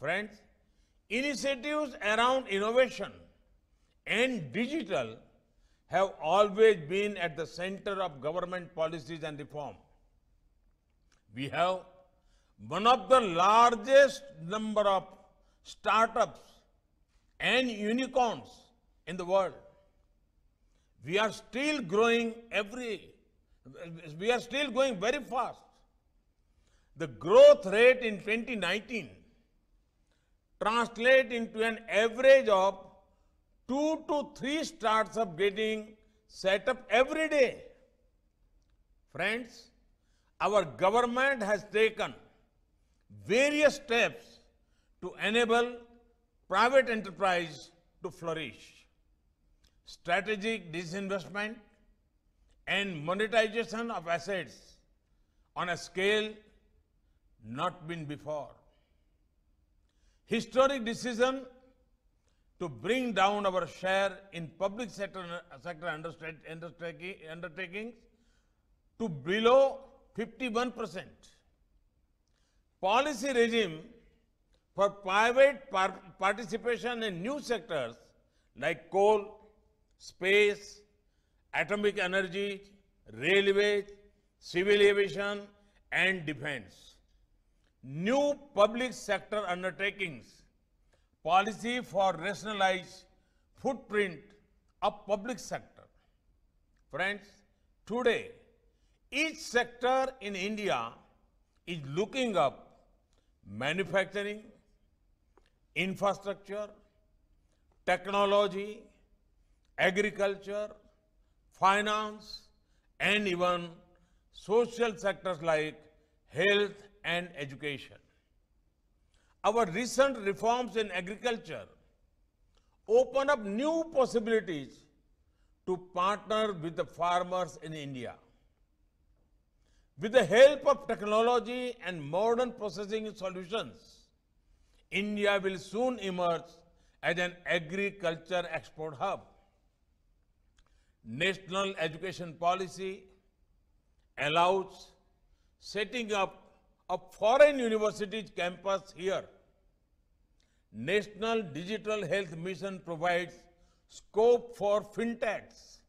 Friends, initiatives around innovation and digital have always been at the center of government policies and reform. We have one of the largest number of startups and unicorns in the world. We are still growing every, we are still going very fast. The growth rate in 2019 translate into an average of two to three of getting set up every day. Friends, our government has taken various steps to enable private enterprise to flourish. Strategic disinvestment and monetization of assets on a scale not been before historic decision to bring down our share in public sector, sector undertakings to below 51%. Policy regime for private par participation in new sectors like coal, space, atomic energy, railways, civil aviation and defense new public sector undertakings, policy for rationalized footprint of public sector. Friends, today each sector in India is looking up manufacturing, infrastructure, technology, agriculture, finance, and even social sectors like health and education. Our recent reforms in agriculture open up new possibilities to partner with the farmers in India. With the help of technology and modern processing solutions, India will soon emerge as an agriculture export hub. National education policy allows setting up a foreign university's campus here. National Digital Health Mission provides scope for fintechs